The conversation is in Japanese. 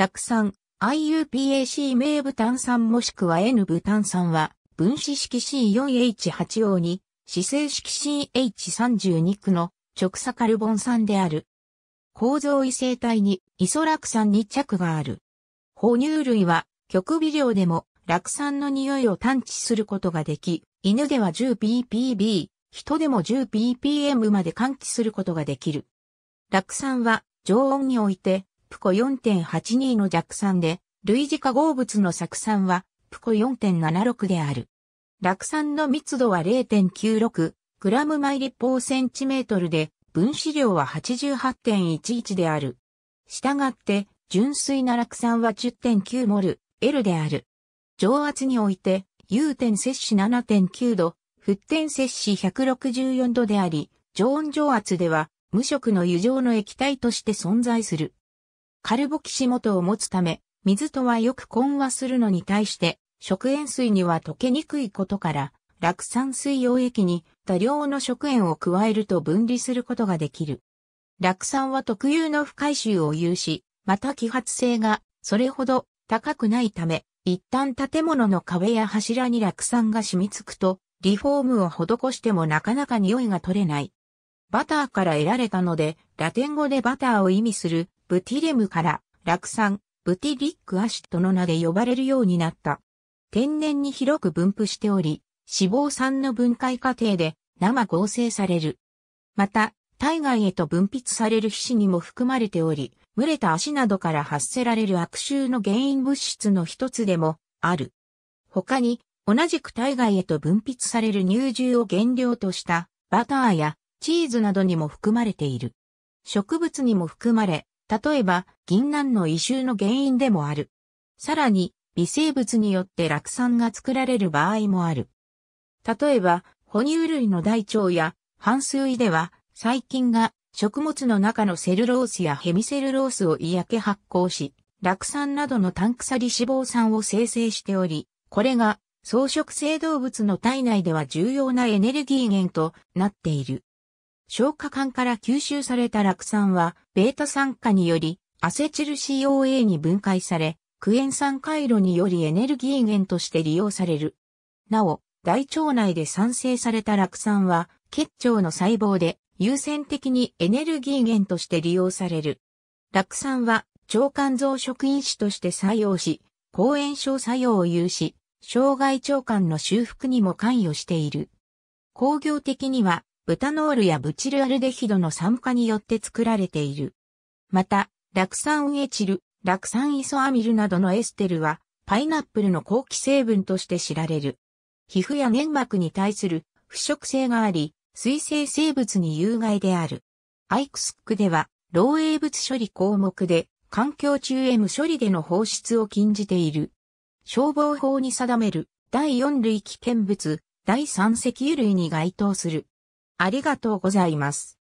酪酸、IUPAC 名ブタン酸もしくは N ブタン酸は、分子式 C4H8O に、姿勢式 CH32 区の直鎖カルボン酸である。構造異性体にイソラ酸に着がある。哺乳類は極微量でも酪酸の匂いを探知することができ、犬では 10ppb、人でも 10ppm まで感知することができる。酪酸は常温においてプコ4.82の弱酸で、類似化合物の酢酸は、プコ4.76である。酪酸の密度は 0.96g 毎立方センチメートルで、分子量は88.11である。したがって、純粋な酪酸は 10.9mol、L である。上圧において、有点摂氏7.9度、沸点摂氏164度であり、常温上圧では、無色の油状の液体として存在する。カルボキシ元を持つため、水とはよく混和するのに対して、食塩水には溶けにくいことから、落酸水溶液に多量の食塩を加えると分離することができる。落酸は特有の不回収を有し、また揮発性がそれほど高くないため、一旦建物の壁や柱に落酸が染みつくと、リフォームを施してもなかなか匂いが取れない。バターから得られたので、ラテン語でバターを意味するブティレムから酪酸、ブティリックアシッドの名で呼ばれるようになった。天然に広く分布しており、脂肪酸の分解過程で生合成される。また、体外へと分泌される皮脂にも含まれており、蒸れた足などから発せられる悪臭の原因物質の一つでもある。他に、同じく体外へと分泌される乳汁を原料としたバターやチーズなどにも含まれている。植物にも含まれ、例えば、銀杏の異臭の原因でもある。さらに、微生物によって酪酸が作られる場合もある。例えば、哺乳類の大腸や半数胃では、細菌が食物の中のセルロースやヘミセルロースを胃焼け発酵し、酪酸などの単鎖脂肪酸を生成しており、これが草食性動物の体内では重要なエネルギー源となっている。消化管から吸収された酪酸は、ベータ酸化により、アセチル COA に分解され、クエン酸回路によりエネルギー源として利用される。なお、大腸内で産生された酪酸は、結腸の細胞で優先的にエネルギー源として利用される。酪酸は腸管増食因子として作用し、抗炎症作用を有し、障害腸管の修復にも関与している。工業的にはブタノールやブチルアルデヒドの酸化によって作られている。また、酪酸エチル、酪酸イソアミルなどのエステルは、パイナップルの後期成分として知られる。皮膚や粘膜に対する腐食性があり、水生生物に有害である。アイクスックでは、漏洩物処理項目で、環境中へ無処理での放出を禁じている。消防法に定める第4類危険物、第3石油類に該当する。ありがとうございます。